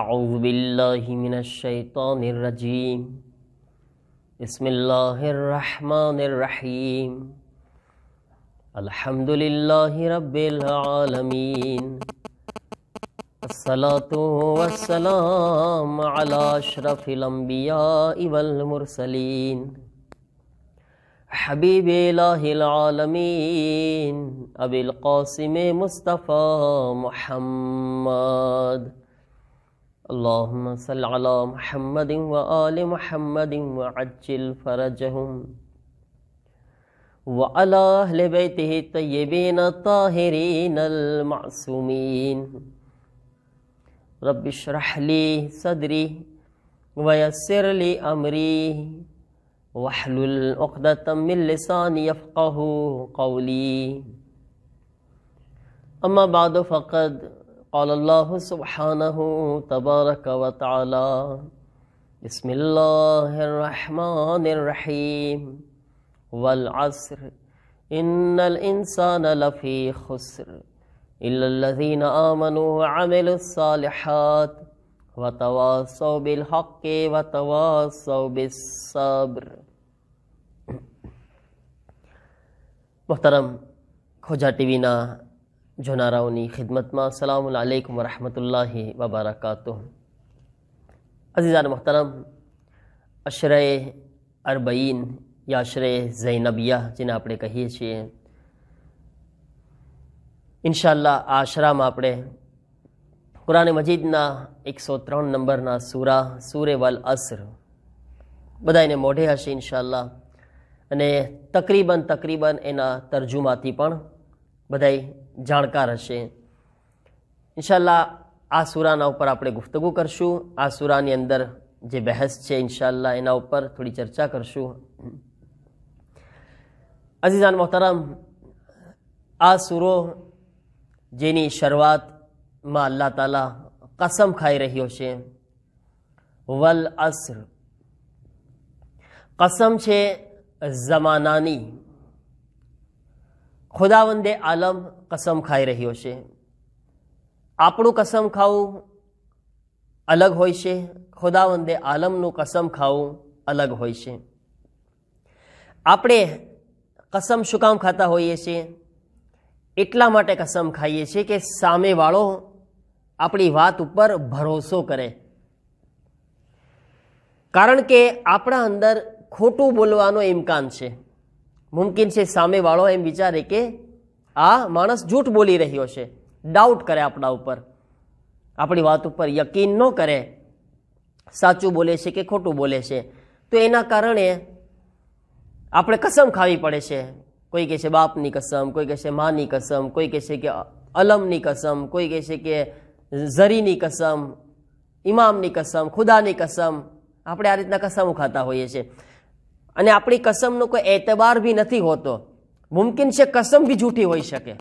أعوذ بالله من الشيطان الرجيم بسم الله الرحمن الرحيم الحمد لله رب العالمين الصلاة والسلام على أشرف الأنبياء والمرسلين حبيب الله العالمين أبي القاسم مصطفى محمد اللهم صل على محمد وآل محمد وعجل فرجهم وعلى أهل بيته الطيبين الطاهرين المعصومين رب اشرح لي صدري ويسر لي أمري واحلل عقدة من لساني يفقه قولي أما بعد فقد अल्लाह सुबहाना तबारक व ताला बसमीम वलअसर इन्नल इंसान लफ़ी खुसर इल्लल्लज़ीन आमनू अमिलुस्सालिहात व तवासौ बिलहक़ व तवासौ बिस्सब्र मोहतरम खोजा टीवी ना જોનારાઓની ખિદમતમાં અસલામ આલેકુમ વરહમતુલ્લાહ વબરકાતુ અઝીઝાન મહતરમ અશરે અરબઈન યાશરે ઝૈનબિયા જેને આપણે કહીએ છીએ ઇન્શાલ્લાહ આ આશરામાં આપણે કુરાન મજીદના એકસો ત્રણ નંબરના સૂરા સૂરે વલ અસર બધા મોઢે હશે ઇન્શાલ્લાહ અને તકરીબન તકરીબન એના તર્જુમાથી પણ બધાય જાણકાર હશે ઇન્શાલ્લાહ આ સુરાના ઉપર આપણે ગુફ્તગુ કરશું આ સુરાની અંદર જે બહેસ છે ઇન્શાલ્લાહ એના ઉપર થોડી ચર્ચા કરશું અઝીઝાન મોહતરમ આ સુરો જેની શરૂઆતમાં અલ્લાહ તાલા કસમ ખાઈ રહ્યો છે વલ અસર કસમ છે જમાનાની ખુદાવંદે આલમ કસમ ખાઈ રહ્યો છે આપણું કસમ ખાવું અલગ હોય છે ખુદાવંદે આલમનું કસમ ખાવું અલગ હોય છે આપણે કસમ શું કામ ખાતા હોઈએ છીએ એટલા માટે કસમ ખાઈએ છીએ કે સામેવાળો આપણી વાત ઉપર ભરોસો કરે કારણ કે આપણા અંદર ખોટું બોલવાનો ઇમ્કાન છે મુમકિન છે સામેવાળો એમ વિચારે કે આ માણસ જૂઠ બોલી રહ્યો છે ડાઉટ કરે આપણા ઉપર આપણી વાત ઉપર યકીન ન કરે સાચું બોલે છે કે ખોટું બોલે છે તો એના કારણે આપણે કસમ ખાવી પડે છે કોઈ કહે છે બાપની કસમ કોઈ કહે છે માની કસમ કોઈ કહે છે કે અલમની કસમ કોઈ કહે છે કે ઝરીની કસમ ઇમામની કસમ ખુદાની કસમ આપણે આ રીતના કસમો ખાતા હોઈએ છીએ અને આપણી કસમનો કોઈ એતબાર બી નથી હોતો મુમકિન છે કસમ બી જૂઠી હોઈ શકે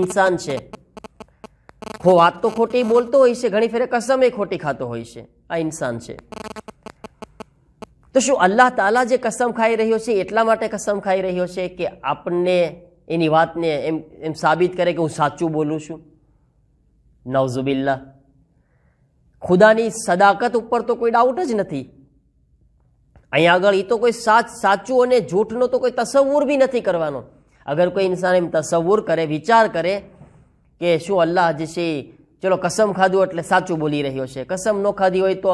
ઇન્સાન છે હો વાત તો ખોટી બોલતો હોય છે ઘણી ફેરે કસમ એ ખોટી ખાતો હોય છે આ ઇન્સાન છે તો શું અલ્લાહ તાલા જે કસમ ખાઈ રહ્યો છે એટલા માટે કસમ ખાઈ રહ્યો છે કે આપણને એની વાતને એમ એમ સાબિત કરે કે હું સાચું બોલું છું નવઝુબિલ્લા ખુદાની સદાકત ઉપર તો કોઈ ડાઉટ જ નથી અહીંયા આગળ એ તો કોઈ સાચ સાચું અને જૂઠનો તો કોઈ તસવ્વુર બી નથી કરવાનો અગર કોઈ ઇન્સાન એમ તસવ્વુર કરે વિચાર કરે કે શું અલ્લાહ જે છે ચલો કસમ ખાધું એટલે સાચું બોલી રહ્યો છે કસમ ન ખાધી હોય તો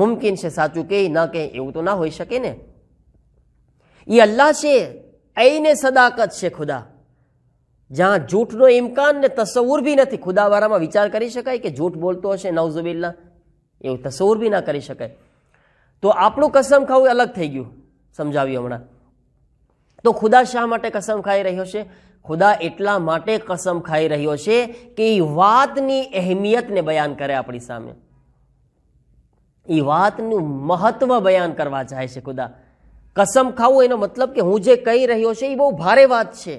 મુમકિન છે સાચું કે ના કે એવું તો ના હોઈ શકે ને એ અલ્લાહ છે એને સદાકત છે ખુદા જ્યાં જૂઠનો ઇમકાન ને તસવ્વુર બી નથી ખુદાવારામાં વિચાર કરી શકાય કે જૂઠ બોલતો હશે નવઝુબિલ્લા એવું તસવ્વુર બી ના કરી શકાય તો આપણું કસમ ખાવું અલગ થઈ ગયું સમજાવ્યું હમણાં તો ખુદા શા માટે કસમ ખાઈ રહ્યો છે ખુદા એટલા માટે કસમ ખાઈ રહ્યો છે કે એ વાતની અહેમિયતને બયાન કરે આપણી સામે એ વાતનું મહત્વ બયાન કરવા જાય છે ખુદા કસમ ખાવું એનો મતલબ કે હું જે કહી રહ્યો છે એ બહુ ભારે વાત છે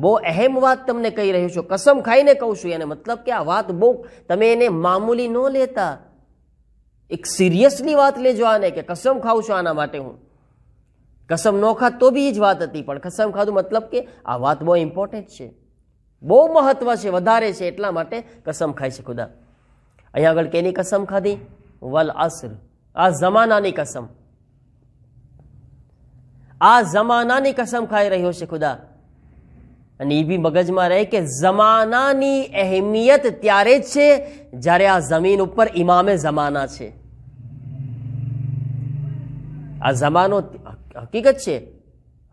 બહુ અહેમ વાત તમને કહી રહ્યો છું કસમ ખાઈને કહું છું એને મતલબ કે આ વાત બહુ તમે એને મામૂલી ન લેતા એક સિરિયસની વાત લેજો આને કે કસમ ખાઉં છું આના માટે હું કસમ ન ખાત તો બી એ જ વાત હતી પણ કસમ ખાધું મતલબ કે આ વાત બહુ ઇમ્પોર્ટન્ટ છે બહુ મહત્વ છે વધારે છે એટલા માટે કસમ ખાય છે ખુદા અહીંયા આગળ કેની કસમ ખાધી વલ અસર આ જમાનાની કસમ આ જમાનાની કસમ ખાઈ રહ્યો છે ખુદા અને એ બી મગજમાં રહે કે જમાનાની અહેમિયત ત્યારે જ છે જ્યારે આ જમીન ઉપર ઇમામે જમાના છે આ જમાનો હકીકત છે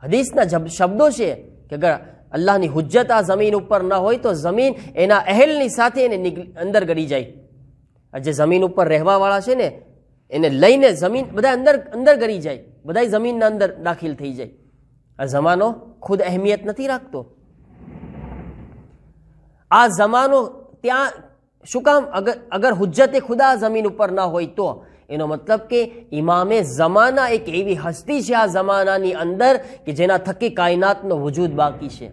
હદીસના શબ્દો છે કે અગર અલ્લાહની હુજ્જત આ જમીન ઉપર ન હોય તો જમીન એના અહેલની સાથે એને અંદર ગળી જાય જે જમીન ઉપર રહેવાવાળા છે ને એને લઈને જમીન બધા અંદર અંદર ગળી જાય બધા જમીનના અંદર દાખિલ થઈ જાય આ જમાનો ખુદ અહેમિયત નથી રાખતો આ જમાનો ત્યાં શું કામ અગર અગર હુજ્જતે ખુદા જમીન ઉપર ના હોય તો એનો મતલબ કે ઇમામે જમાના એક એવી હસ્તી છે આ જમાનાની અંદર કે જેના થકી કાયનાતનો વજૂદ બાકી છે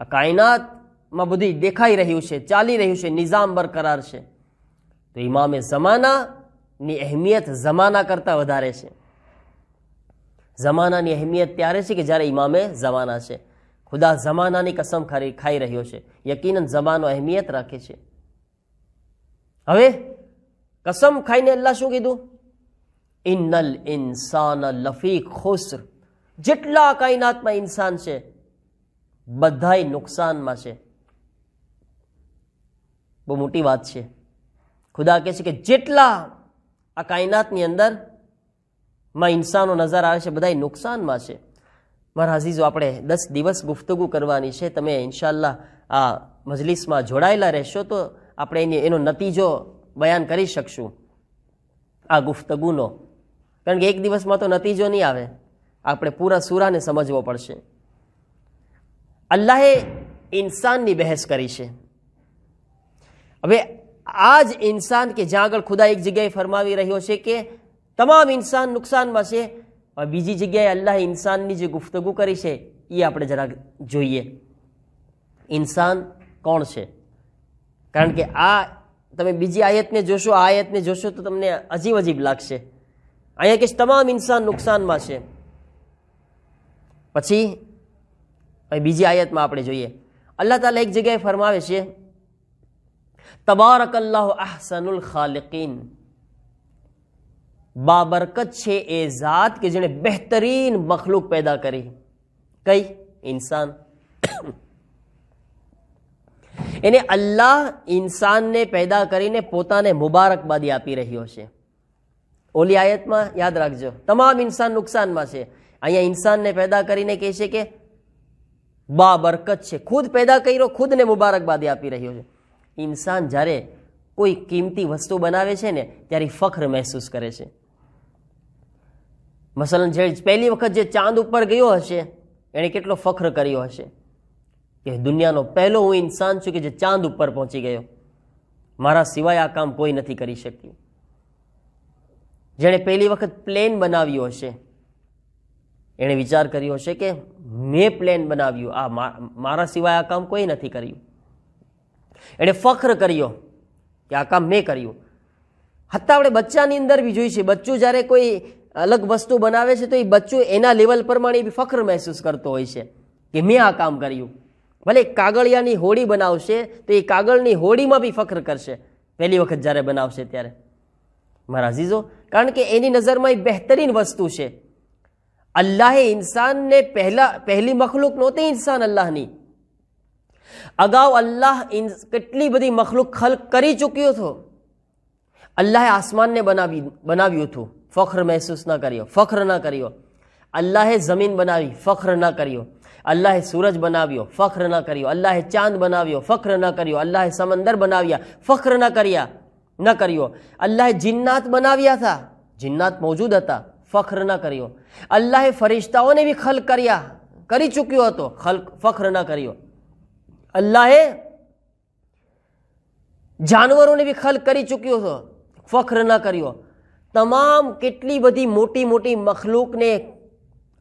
આ કાયનાતમાં બધી દેખાઈ રહ્યું છે ચાલી રહ્યું છે નિઝામ બરકરાર છે તો ઇમામે જમાનાની અહેમિયત જમાના કરતાં વધારે છે જમાનાની અહેમિયત ત્યારે છે કે જ્યારે ઇમામે જમાના છે ખુદા જમાનાની કસમ ખાઈ રહ્યો છે યકીનન જમાનો અહેમિયત રાખે છે હવે કસમ ખાઈને અલ્લાહ શું કીધું ઇન્નલ ઇન્સાન લફી ખુસર જેટલા કાયનાતમાં ઇન્સાન છે બધાય નુકસાનમાં છે બહુ મોટી વાત છે ખુદા કહે છે કે જેટલા આ કાયનાતની અંદર માં ઇન્સાનો નજર આવે છે બધાય નુકસાનમાં છે મારા અઝીઝો આપણે દસ દિવસ ગુફ્તગુ કરવાની છે તમે ઇન્શાલ્લાહ આ મજલિસમાં જોડાયેલા રહેશો તો આપણે એની એનો નતીજો બયાન કરી શકશું આ ગુફ્તગુનો કારણ કે એક દિવસમાં તો નતીજો નહીં આવે આપણે પૂરા સૂરાને સમજવો પડશે અલ્લાહે ઇન્સાનની બહેસ કરી છે હવે આ જ ઇન્સાન કે જ્યાં આગળ ખુદા એક જગ્યાએ ફરમાવી રહ્યો છે કે તમામ ઇન્સાન નુકસાનમાં છે હવે બીજી જગ્યાએ અલ્લાહ ઇન્સાનની જે ગુફ્તગુ કરી છે એ આપણે જરા જોઈએ ઇન્સાન કોણ છે કારણ કે આ તમે બીજી આયતને જોશો આ આયતને જોશો તો તમને અજીબ અજીબ લાગશે અહીંયા કે તમામ ઇન્સાન નુકસાનમાં છે પછી બીજી આયતમાં આપણે જોઈએ અલ્લાહ તાલા એક જગ્યાએ ફરમાવે છે તબારક અલ્લાહ અહસનુલ ખાલિકીન બાબરકત છે એ જાત કે જેણે બહેતરીન મખલુક પેદા કરી કઈ ઇન્સાન એને અલ્લાહ ઇન્સાનને પેદા કરીને પોતાને મુબારકબાદી આપી રહ્યો છે ઓલી આયતમાં યાદ રાખજો તમામ ઇન્સાન નુકસાનમાં છે અહીંયા ઇન્સાનને પેદા કરીને કહે છે કે બા બરકત છે ખુદ પેદા કર્યો ખુદને મુબારકબાદી આપી રહ્યો છે ઇન્સાન જ્યારે કોઈ કિંમતી વસ્તુ બનાવે છે ને ત્યારે ફખર મહેસૂસ કરે છે મસલન જે પહેલી વખત જે ચાંદ ઉપર ગયો હશે એણે કેટલો ફખર કર્યો હશે કે દુનિયાનો પહેલો હું ઇન્સાન છું કે જે ચાંદ ઉપર પહોંચી ગયો મારા સિવાય આ કામ કોઈ નથી કરી શક્યું જેણે પહેલી વખત પ્લેન બનાવ્યો હશે એણે વિચાર કર્યો હશે કે મેં પ્લેન બનાવ્યું આ મારા સિવાય આ કામ કોઈ નથી કર્યું એણે ફખર કર્યો કે આ કામ મેં કર્યું હત્તા આપણે બચ્ચાની અંદર બી જોઈ છે બચ્ચું જ્યારે કોઈ અલગ વસ્તુ બનાવે છે તો એ બચ્ચું એના લેવલ પ્રમાણે એ ફખર મહેસૂસ કરતો હોય છે કે મેં આ કામ કર્યું ભલે કાગળિયાની હોડી બનાવશે તો એ કાગળની હોડીમાં બી ફખર કરશે પહેલી વખત જ્યારે બનાવશે ત્યારે મારા અઝીઝો કારણ કે એની નજરમાં એ બહેતરીન વસ્તુ છે અલ્લાહે ઇન્સાનને પહેલા પહેલી મખલુક નહોતી ઇન્સાન અલ્લાહની અગાઉ અલ્લાહ કેટલી બધી મખલુક ખલ્ક કરી ચૂક્યો હતો અલ્લાહે આસમાનને બનાવી બનાવ્યું હતું फ़ख्र महसूस ना करियो फ़ख्र ना करियो अल्लाह ज़मीन बनावी फ़ख्र ना करियो अल्लाह सूरज बनावियो फ़ख्र ना करियो अल्लाह चांद बनावियो फ़ख्र ना करियो अल्लाह समंदर बनाविया फ़ख्र ना करिया न करियो अल्लाह जिन्नात बनाविया था जिन्नात मौजूद હતા ફખર ન કર્યો અલ્લાહે ફરિશ્તાઓને ભી ખલક કર્યા खल फख्र હતો ખલક ફખર ન जानवरों ने भी खल करी चुकी हो तो फख्र ना करियो तमाम केटली बड़ी मोटी मोटी मखलूक ने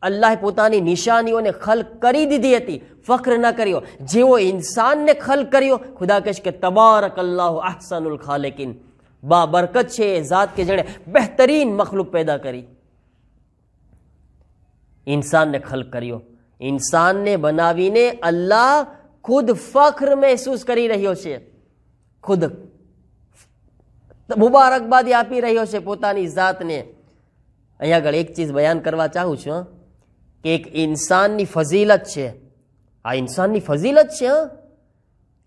अल्लाह पोता निशानी ने खल कर दीधी थी फख्र न करो जो इंसान ने खल करो खुदा कहश के तबारक अल्लाह अहसन खा लेकिन बरकत है जात के जड़े बेहतरीन मखलूक पैदा करी इंसान ने खल करो इंसान ने बनाने अल्लाह खुद फख्र महसूस कर रो खुद મુબારકબાદી આપી રહ્યો છે પોતાની જાતને અહીંયા આગળ એક ચીજ બયાન કરવા ચાહું છું કે એક ઇન્સાનની ફઝીલત છે આ ઇન્સાનની ફઝીલત છે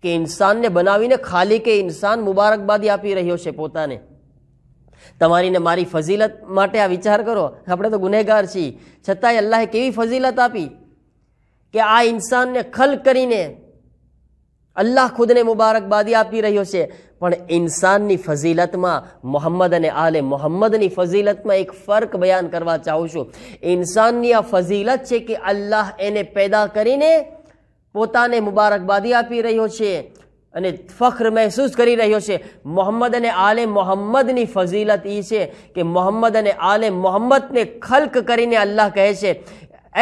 કે ઇન્સાનને બનાવીને ખાલી કે ઇન્સાન મુબારકબાદી આપી રહ્યો છે પોતાને તમારી ને મારી ફઝીલત માટે આ વિચાર કરો આપણે તો ગુનેગાર છીએ છતાંય અલ્લાહે કેવી ફઝીલત આપી કે આ ઇન્સાનને ખલ કરીને અલ્લાહ ખુદને મુબારકબાદી આપી રહ્યો છે પણ ઇન્સાન ની ફઝીલત માં મુહમ્મદ અને આલે મુહમ્મદ ની ફઝીલત માં એક ફરક બયાન કરવા ચાહું છું ઇન્સાન ની આ ફઝીલત છે કે અલ્લાહ એને પેદા કરીને પોતાને મુબારક બાદિયા પી રહ્યો છે અને ફખર મહેસૂસ કરી રહ્યો છે મુહમ્મદ અને આલે મુહમ્મદ ની ફઝીલત એ છે કે મુહમ્મદ અને આલે મુહમ્મદ ને ખલક કરીને અલ્લાહ કહે છે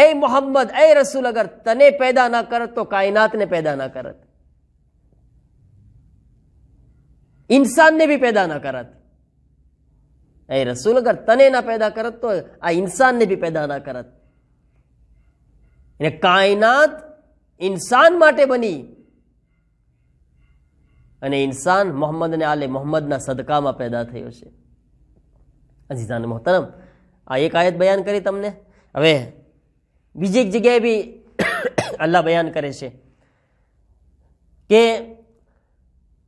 એ મુહમ્મદ એ રસુલગર તને પેદા ના કર તો કાયનાત ને પેદા ના કર ઇન્સાનને બી પેદા पैदा કરત करा રસૂલ रसूल તને ના પેદા કરત करत આ ઇન્સાનને બી પેદા ના કરત એટલે કાયનાત ઇન્સાન માટે બની અને ઇન્સાન મોહમ્મદને આલે મોહમ્મદના સદકામાં પેદા થયો છે અજીઝાન મોહતરમ આ એક આયત બયાન કરી તમને હવે બીજી એક જગ્યાએ બી અલ્લાહ બયાન કરે છે કે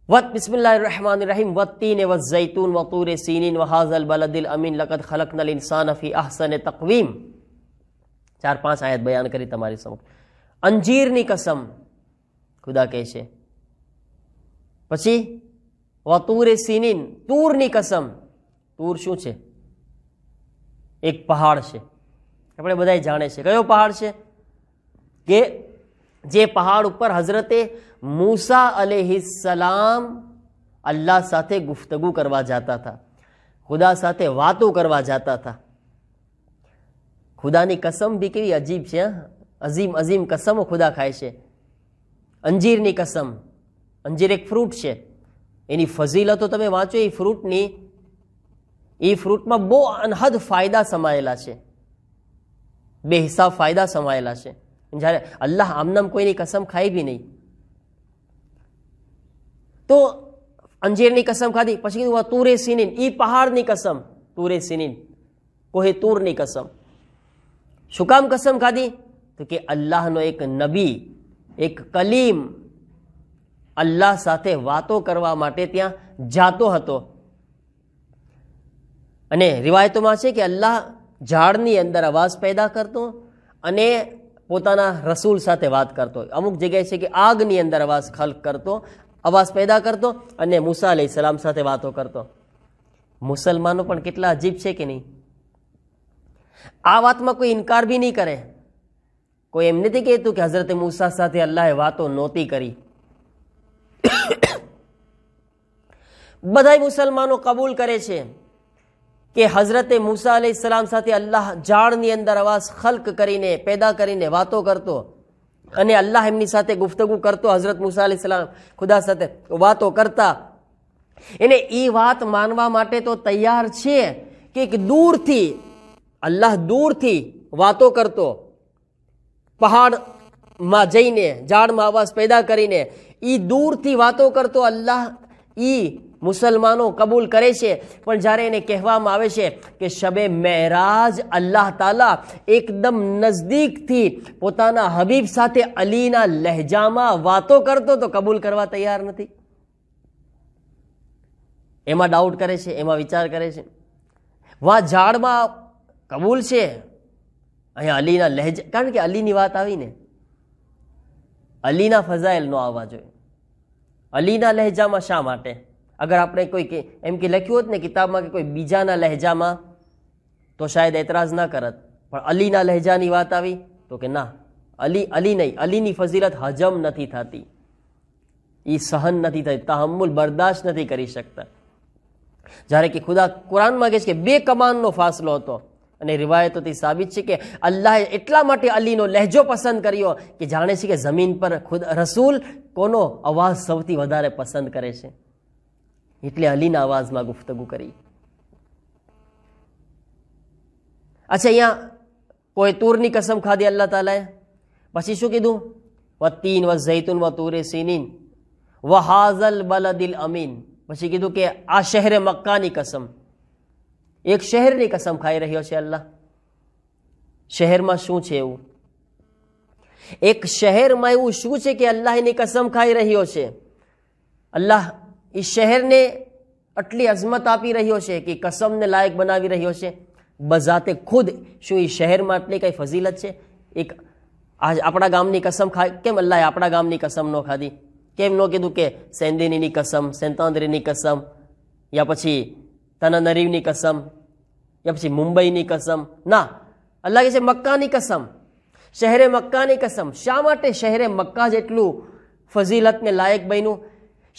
वत बिसमीम वतीन वत जैतून व तूर व हाजल बलदिल अमीन लकत खलक नल इंसान फ़ी अहसन तकवीम चार पांच आयत बयान करी तुम्हारी समक्ष नी कसम ખુદા કહે છે પછી વતૂર तूर नी कसम तूर શું છે એક પહાડ છે આપણે બધાય જાણે છે કયો પહાડ છે જે પહાડ ઉપર હઝરતે મૂસા અલેહિસલામ અલ્લાહ સાથે ગુફ્તગુ કરવા જતા હતા ખુદા સાથે વાતો કરવા જતા હતા ખુદાની કસમ બી કેવી અજીબ છે અઝીમ અઝીમ કસમો ખુદા ખાય છે અંજીરની કસમ અંજીર એક ફ્રૂટ છે એની ફઝીલતો તમે વાંચો એ ફ્રૂટની એ ફ્રૂટમાં બહુ અનહદ ફાયદા સમાયેલા છે બેહિસાબ ફાયદા સમાયેલા છે જ્યારે અલ્લાહ આમનામ કોઈની કસમ ખાઈ બી નહીં તો અંજીરની કસમ ખાધી પછી કીધું તુરે સિનીન ઈ પહાડની કસમ તુરે સિનીન કોહે તૂરની કસમ શું કામ કસમ ખાધી તો કે અલ્લાહનો એક નબી એક કલીમ અલ્લાહ સાથે વાતો કરવા માટે ત્યાં જાતો હતો અને રિવાયતોમાં છે કે અલ્લાહ ઝાડની અંદર અવાજ પેદા કરતો અને પોતાના રસૂલ સાથે વાત કરતો અમુક જગ્યાએ છે કે આગની અંદર અવાજ ખલક કરતો અવાજ પેદા કરતો અને મુસા અલી સલામ સાથે વાતો કરતો મુસલમાનો પણ કેટલા અજીબ છે કે નહીં આ વાતમાં કોઈ ઇનકાર બી નહીં કરે કોઈ એમ નથી કહેતું કે હઝરત મૂસા સાથે અલ્લાહે વાતો નહોતી કરી બધાય મુસલમાનો કબૂલ કરે છે કે હઝરત મુસા અલે સાલામ સાથે અલ્લાહ જાડ ની અંદર आवाज ખлк કરીને પેદા કરીને વાતો करतो અને અલ્લાહ એમની સાથે ગુફતગો કરતો હઝરત મુસા અલે સાલામ ખુદા સાથે વાતો કરતા એને ઈ વાત માનવા માટે તો તૈયાર છે કે એક દૂર થી અલ્લાહ દૂર થી વાતો करतो પહાડ માં જઈને જાડ માં आवाज પેદા કરીને ઈ દૂર થી વાતો करतो અલ્લાહ ઈ મુસલમાનો કબૂલ કરે છે પણ જ્યારે એને કહેવામાં આવે છે કે શબે મહેરાજ અલ્લાહ તાલા એકદમ નજદીકથી પોતાના હબીબ સાથે અલીના લહેજામાં વાતો કરતો તો કબૂલ કરવા તૈયાર નથી એમાં ડાઉટ કરે છે એમાં વિચાર કરે છે વા ઝાડમાં કબૂલ છે અહીંયા અલીના લહેજા કારણ કે અલીની વાત આવીને અલીના ફઝાઇલનો આવવા જોઈએ અલીના લહેજામાં શા માટે અગર આપણે કોઈ એમ કે લખ્યું હોત ને કિતાબમાં કે કોઈ બીજાના લહેજામાં તો શાયદ એતરાઝ ના કરત પણ અલીના લહેજાની વાત આવી તો કે ના અલી અલી નહીં અલીની ફઝીલત હજમ નથી થતી એ સહન નથી થતી તહમુલ બરદાશ્ત નથી કરી શકતા જ્યારે કે ખુદા કુરાનમાં કહે છે કે બે કમાનનો ફાસલો હતો અને રિવાએ તો તે સાબિત છે કે અલ્લાહ એટલા માટે અલીનો لہજો પસંદ કર્યો કે જાણે છે કે જમીન પર ખુદ રસૂલ કોનો અવાજ સૌથી વધારે પસંદ કરે છે એટલે અલીના અવાજમાં ગુફતગો કરી અચ્છા યહ કોઈ તૂરની કસમ ખાધી અલ્લાહ તઆલાય પછી શું કીધું વતીન વઝૈતુન વતૂરિસિનિન વહાઝલ બલદિલ અમીન પછી કીધું કે આ શહેરે મક્કાની કસમ એક શહેરની કસમ ખાઈ રહ્યો છે અલ્લાહ શહેરમાં શું છે એવું એક શહેરમાં એવું શું છે કે અલ્લાહની કસમ ખાઈ રહ્યો છે અલ્લાહ એ શહેરને આટલી અઝમત આપી રહ્યો છે કે કસમને લાયક બનાવી રહ્યો છે બજાતે ખુદ શું એ શહેરમાં આટલી કંઈ ફઝીલત છે એક આજ આપણા ગામની કસમ ખા કેમ અલ્લાહે આપણા ગામની કસમ નો ખાધી કેમ ન કીધું કે સેંદિનીની કસમ સેંતાંદરીની કસમ યા પછી તના નરીવની કસમ કે પછી મુંબઈની કસમ ના અલ્લાહ કહે છે મક્કાની કસમ શહેરે મક્કાની કસમ શા માટે શહેરે મક્કા જેટલું ફઝીલતને લાયક બન્યું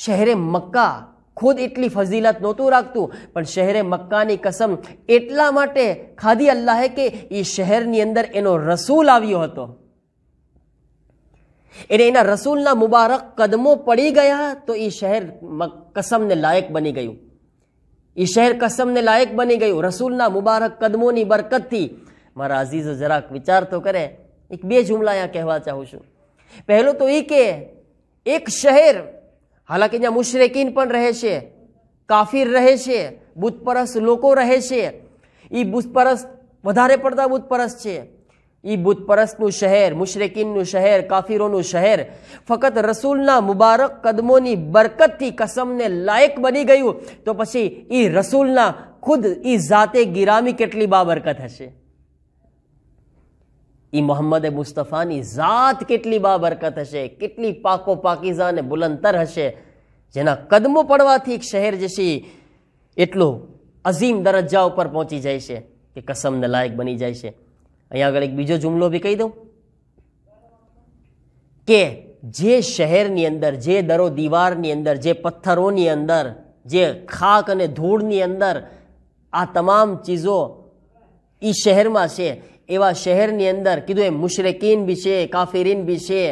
શહેરે મક્કા ખુદ એટલી ફઝીલત નહોતું રાખતું પણ શહેરે મક્કાની કસમ એટલા માટે ખાધી અલ્લાહે કે એ શહેરની અંદર એનો રસૂલ આવ્યો હતો એટલે એના રસૂલના મુબારક કદમો પડી ગયા તો એ શહેર કસમને લાયક બની ગયું એ શહેર કસમને લાયક બની ગયું રસૂલના મુબારક કદમોની બરકતથી મારા અઝીઝો જરાક વિચાર તો કરે એક બે જુમલા અહીંયા કહેવા ચાહું છું પહેલું તો એ કે એક શહેર હાલાકી અહીંયા મુશરેકીન પણ રહે છે કાફીર રહે છે બુતપરસ્ત લોકો રહે છે એ બુતપરસ્ત વધારે પડતા બુતપરસ્ત છે ઈ બુતપરસ્તનું શહેર મુશરેકીનનું શહેર કાફીરોનું શહેર ફક્ત રસૂલના મુબારક કદમોની બરકતથી કસમને લાયક બની ગયું તો પછી ઈ રસૂલના ખુદ એ જાતે ગિરામી કેટલી બાબરકત હશે ઈ મોહમ્મદ મુસ્તફાની જાત કેટલી બાબરકત હશે કેટલી પાકો પાકીઝા અને બુલંતર હશે જેના કદમો પડવાથી એક શહેર જશે એટલો અઝીમ દરજ્જા ઉપર પહોંચી જાય છે કે કસમને લાયક બની જાય છે અહીંયા આગળ એક બીજો જુમલો બી કહી દઉં કે જે શહેરની અંદર જે દરો દીવારની અંદર જે પથ્થરોની અંદર જે ખાક અને ધૂળની અંદર આ તમામ ચીજો એ શહેરમાં છે એવા શહેરની અંદર કીધું એ મુશરેકીન બી છે કાફિરીન બી છે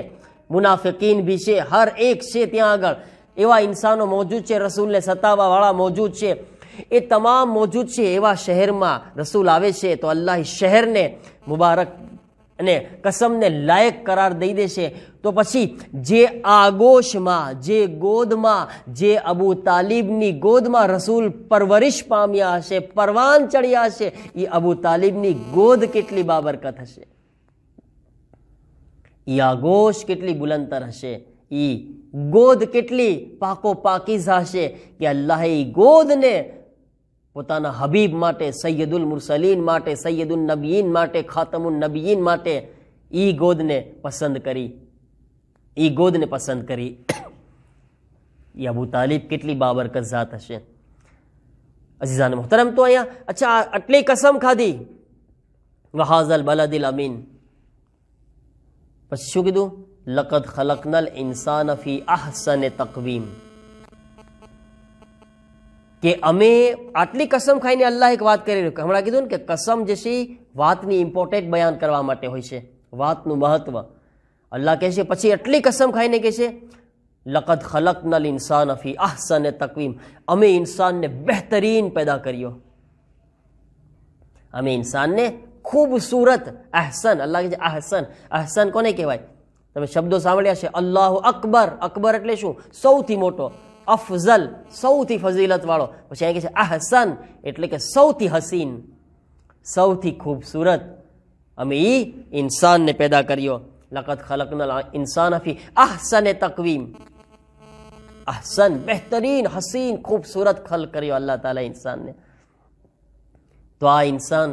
મુનાફિકીન બી છે હર એક છે ત્યાં આગળ એવા ઇન્સાનો મોજૂદ છે રસૂલને સતાવવાવાળા મોજૂદ છે એ તમામ મોજૂદ છે એવા શહેરમાં રસૂલ આવે છે તો અલ્લાહ શહેરને મુબારક અને કસમને લાયક કરાર દઈ દેશે તો પછી જે આગોશમાં જે ગોદમાં જે અબુ તાલીબની ગોદમાં રસૂલ પરવરિશ પામ્યા હશે પરવાન ચડ્યા હશે એ અબુ તાલીબની ગોદ કેટલી બાબરકત હશે એ આગોશ કેટલી બુલંતર હશે ઈ ગોદ કેટલી પાકો પાકીઝ હશે કે અલ્લાહે એ ગોદને પોતાના હબીબ માટે સયદુલ મુર્સલીન માટે સયદુલ નબીયન માટે ખાતમુન નબીયન માટે ઈ ગોદને પસંદ કરી ઈ ગોદને પસંદ કરી ય અબુ તાલિબ કેટલી બારકત જાત હશે અ ジ зан એ મુહતરમ તો આયા અચ્છા અટલે કસમ ખાધી વહાઝ અલ બલદિલ আমিন પછી શું કીધું લકદ ખલકનલ ઇન્સાન ફિ અહસને તકવીમ કે અમે આટલી કસમ ખાઈને અલ્લાહ એક વાત કરી રહ્યું હમણાં કીધું ને કે કસમ જે છે વાતની ઇમ્પોર્ટન્ટ બયાન કરવા માટે હોય છે વાતનું મહત્ત્વ અલ્લાહ કહે છે પછી એટલી કસમ ખાઈને કહે છે લકત ખલક નલ ઇન્સાન અફી આહસન તકવીમ અમે ઇન્સાનને બહેતરીન પેદા કર્યો અમે ઇન્સાનને ખૂબસૂરત અહસન અલ્લાહ કહે છે અહસન અહસન કોને કહેવાય તમે શબ્દો સાંભળ્યા છે અલ્લાહ અકબર અકબર એટલે શું સૌથી મોટો افضل ساوتی فضیلت વાળો પછી આ કહે છે આ हसन એટલે કે સૌથી હસિન સૌથી ખુબસુરત અમે ઈ انسانને પેદા કર્યો લકત ખલકના الانسان ફી અહસને તકવીમ અહસન બેહતરીન હસિન ખુબસુરત ખલ કર્યો અલ્લાહ તઆલા انسانને તો આ انسان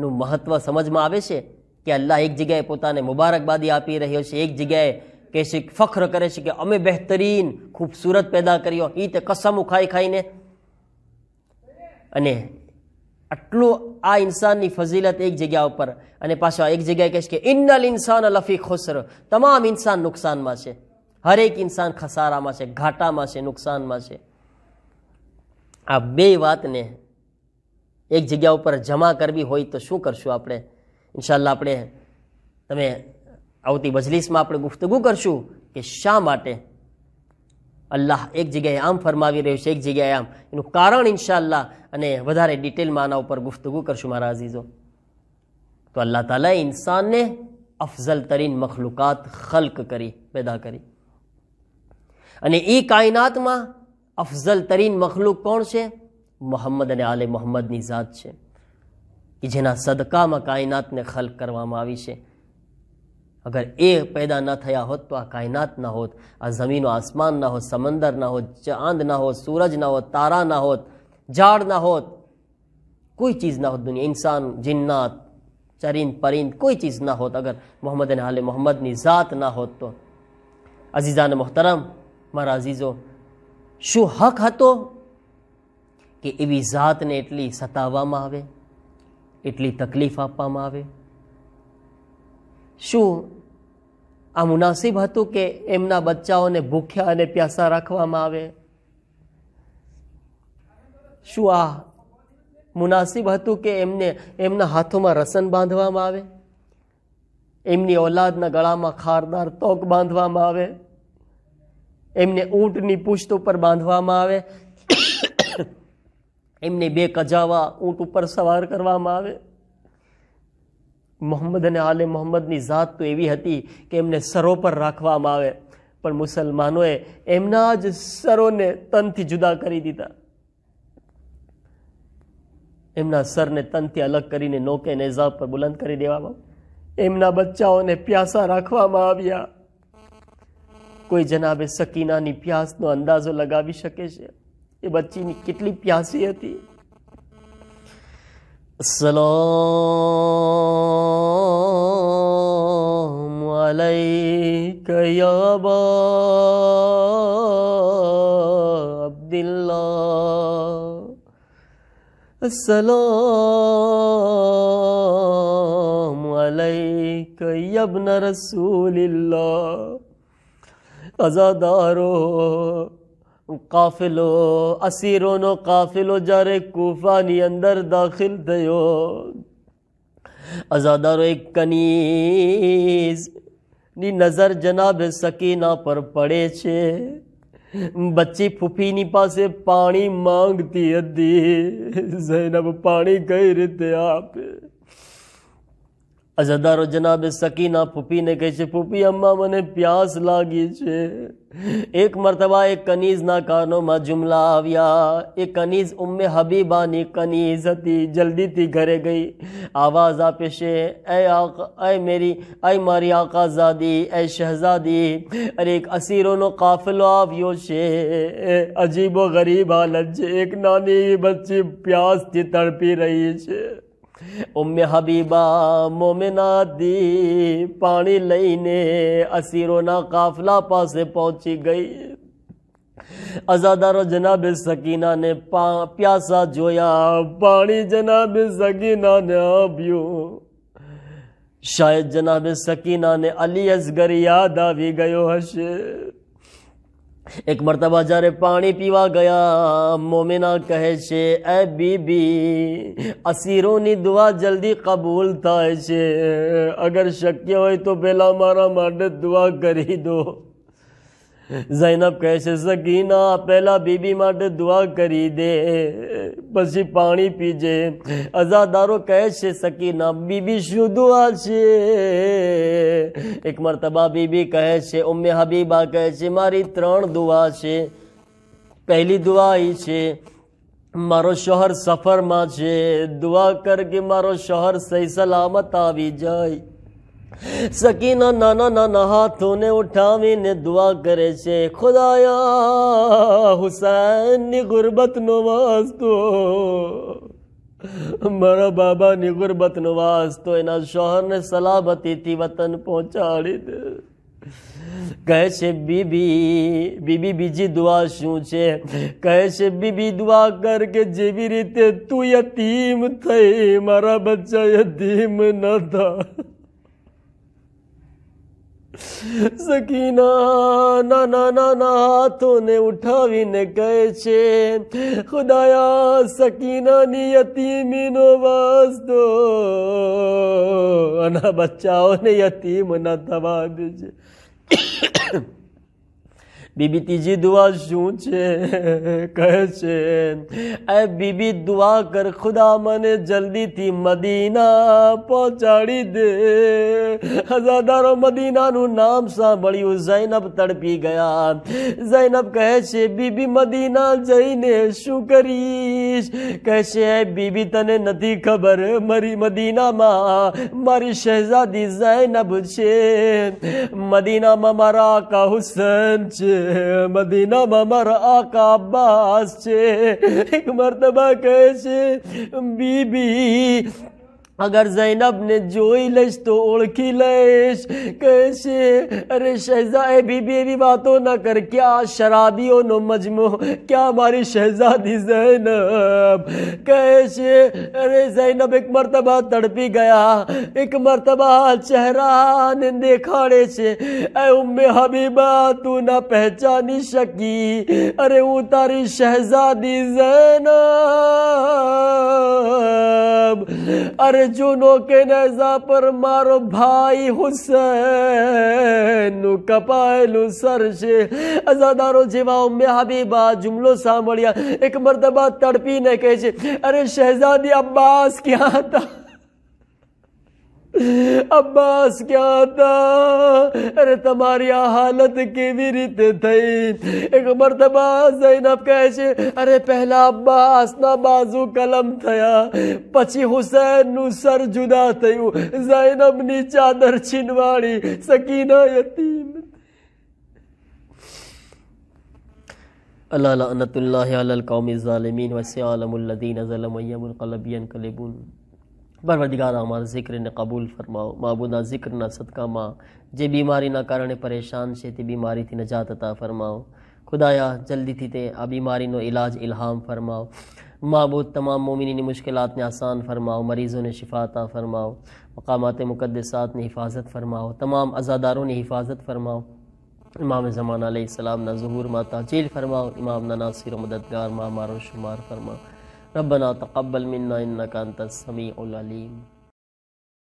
નું મહત્વ સમજમાં આવે છે કે અલ્લાહ એક જગ્યાએ પોતાને મુબારકબાદી આપી રહ્યો છે એક જગ્યાએ કે છે ફખ્ર કરે છે કે અમે બહેતરીન ખૂબસૂરત પેદા કર્યો એ તે કસમું ખાઈ ખાઈને અને આટલું આ ઇન્સાનની ફઝીલત એક જગ્યા ઉપર અને પાછો એક જગ્યાએ કહે છે કે ઇન્નલ ઇન્સાન લફી ખુસર તમામ ઇન્સાન નુકસાનમાં છે હરેક ઇન્સાન ખસારામાં છે ઘાટામાં છે નુકસાનમાં છે આ બે વાતને એક જગ્યા ઉપર જમા કરવી હોય તો શું કરશું આપણે ઇન્શાલ્લાહ આપણે તમે આવતી બજલિસ્માં આપણે ગુફતગુ કરશું કે શા માટે અલ્લાહ એક જગ્યાએ આમ ફરમાવી રહ્યો છે એક જગ્યાએ આમ એનું કારણ ઇનશાઅલ્લાહ અને વધારે ડિટેલમાં આના ઉપર ગુફતગુ કરશું મારા અઝીજો તો અલ્લાહ તઆલા ઇન્સાનને અફઝલતરીન મખ્લુકાત ખલક કરી પેદા કરી અને ઈ કાયનાતમાં અફઝલતરીન મખ્લુક કોણ છે મુહમ્મદ અને આલે મુહમ્મદની જાદ છે ઈ જેના સદકામાં કાયનાતને ખલક કરવામાં આવી છે अगर ए पैदा ना थया होत तो आ कायनात ना होत आ जमीन आसमान ना होत समंदर ना होत चांद ना होत सूरज ना होत तारा ना होत झाड़ ना होत कोई चीज़ ना हो दुनिया इंसान जिन्नात चरिंद परिंद कोई चीज़ ना होत अगर मोहम्मद ने नाल मोहम्मद नी ज़ात ना होत तो अजीज़ान मोहतरम मार अजीज़ो शू हक हतो कि एवी ज़ात ने एटली सतावामा आवे एटली तकलीफ आपवामा आवे शू આ મુનાસિબ હતું કે એમના બચ્ચાઓને ભૂખ્યા અને પ્યાસા રાખવામાં આવે શું આ મુનાસિબ હતું કે એમને એમના હાથોમાં રસન બાંધવામાં આવે એમની ઓલાદના ગળામાં ખારદાર તોક બાંધવામાં આવે એમને ઊંટની પુષ્ટ ઉપર બાંધવામાં આવે એમને બે કજાવા ઊંટ ઉપર સવાર કરવામાં આવે મોહમ્મદ અને આલે મોહમ્મદની જાત તો એવી હતી કે એમને સરો પર રાખવામાં આવે પણ મુસલમાનોએ એમના જ સરોને તનથી જુદા કરી દીધા એમના સરને તનથી અલગ કરીને નોકે નેઝાબ પર બુલંદ કરી દેવામાં એમના બચ્ચાઓને પ્યાસા રાખવામાં આવ્યા કોઈ જનાબે સકીનાની પ્યાસનો અંદાજો લગાવી શકે છે એ બચ્ચીની કેટલી પ્યાસી હતી السلام عليك يا أبا عبد الله السلام عليك يا ابن رسول الله أزادارو કાફિલો અસીરોનો કાફિલો જ્યારે કુફાની અંદર દાખલ થયો અઝાદારો એક કનીઝ ની નજર જનાબ સકીના પર પડે છે બચ્ચી ફૂફીની પાસે પાણી માંગતી હતી જૈનબ પાણી કઈ રીતે આપે અઝદારો જનાબે સકીના ફૂપીને કહે છે ફૂપી અમ્મા મને પ્યાસ લાગી છે એક મરતબા એક કનીઝના કાનોમાં જુમલા આવ્યા એ કનીઝ ઉમ્મે હબીબાની કનીઝ હતી જલ્દીથી ઘરે ગઈ આવાજ આપે છે એ આકા એ મેરી એ મારી આકાઝાદી એ શહેઝાદી અરે એક અસીરોનો કાફલો આવ્યો છે અજીબો ગરીબ હાલત છે એક નાની બચ્ચી પ્યાસથી તડપી રહી છે उम्म हबीबा मोमिना दी पानी लईने असीरोना काफिला पास पहुंची गई अजादारो जनाब सकीना ने पा प्यासा जोया पानी जनाब सकीना ने आबियो शायद जनाब सकीना ने अली असगर याद आवी गयो हशे એક મરતબા જ્યારે પાણી પીવા ગયા મોમિના કહે છે એ બીબી અસીરોની દુઆ જલ્દી કબૂલ થાય છે અગર શક્ય હોય તો પહેલાં મારા માટે દુઆ કરી દો जैनब कहे सकीना पहला बीबी मट दुआ करी दे पसी पानी पीजे अजादारो कहे सकीना बीबी शुदुआ से एक मरतबा बीबी कहे से उम्मे हबीबा कहे से मारी त्राण दुआ से पहली दुआ ही से मारो शहर सफर मा छे दुआ करके मारो शहर सही सलामत आवी जाए સકીના નાના નાના હાથોને ઉઠાવીને દુઆ કરે છે ખુદાયા હુસૈનની ગુરબતનો વાસ્તો મારા બાબાની ગુરબતનો વાસ્તો એના શોહરને સલામતીથી વતન પહોંચાડી દે કહે છે બીબી બીબી બીજી દુઆ શું છે કહે છે બીબી દુઆ કર કે જેવી રીતે તું યતીમ થઈ મારા બચ્ચા યતીમ ન થા સકીના નાના નાના હાથોને ઉઠાવીને કહે છે ખુદાયા સકીનાની યતીમીનો વાસ્તો અને બચ્ચાઓને યતીમ ના થવા છે બીબી ત્રીજી દુઆ શું છે કહે છે એ બીબી દુઆ કર ખુદા મને જલ્દીથી મદીના પહોંચાડી દે હજારદારો મદીનાનું નામ સાંભળ્યું જૈનબ તડપી ગયા જૈનબ કહે છે બીબી મદીના જઈને શું કરીશ કહે છે એ બીબી તને નથી ખબર મારી મદીનામાં મારી શહેજાદી જૈનબ છે મદીનામાં મારા આકા હુસન છે મદીનામાં મારા આકા અબ્બાસ છે એક મરતબા કહે છે બીબી अगर जैनब ने जोई लश तो ओढ़ी लश कैसे अरे शहजाए बीबी भी बातों ना कर क्या शराबियों नो मजमो क्या हमारी शहजादी जैनब कैसे अरे जैनब एक मरतबा तड़पी गया एक मरतबा चेहरा ने देखा रे से अरे उम्मे हबीबा तू ना पहचानी शकी अरे उतारी शहजादी जैनब अरे चुनो के नजा पर मारो भाई हुसैन कपायलु सर से अजादारो जीवाओं में हबीबा जुमलो सांभिया एक मरतबा तड़पी ने कहे अरे शहजादी अब्बास क्या था અબ્બાસ ક્યાં હતા અરે તમારી આ હાલત કેવી રીતે થઈ એક મરતબા ઝૈનબ કહે છે અરે પહેલા અબ્બાસના બાજુ કલમ થયા પછી હુસૈનનું સર જુદા થયું ઝૈનબની ચાદર છીનવાણી સકીના યતીમ અલ્લાહ અનતુલ્લાહ અલ કૌમી ઝાલિમીન વસે આલમુલ્લદીન ઝલમયમુલ કલબિયન કલેબુન परवदिगारा अमार ज़िक्र ने कबूल फरमाओ माबूदा ज़िक्र ना सदका माँ जे बीमारी ना कारण परेशान से ती बीमारी थी नजात अता फरमाओ खुदाया जल्दी थी ते आ बीमारी नो इलाज इल्हाम फरमाओ माबूद तमाम मोमिनी ने मुश्किलात ने आसान फरमाओ मरीज़ों ने शिफाता फरमाओ मकामात मुकदसात ने हिफाजत फरमाओ तमाम अज़ादारों ने हिफाजत फरमाओ इमाम ज़मान सलाम ना जहूर माता जेल फरमाओ इमाम ना नासिर मददगार माँ मारो शुमार फरमाओ ربنا تقبل منا إنك أنت السميع العليم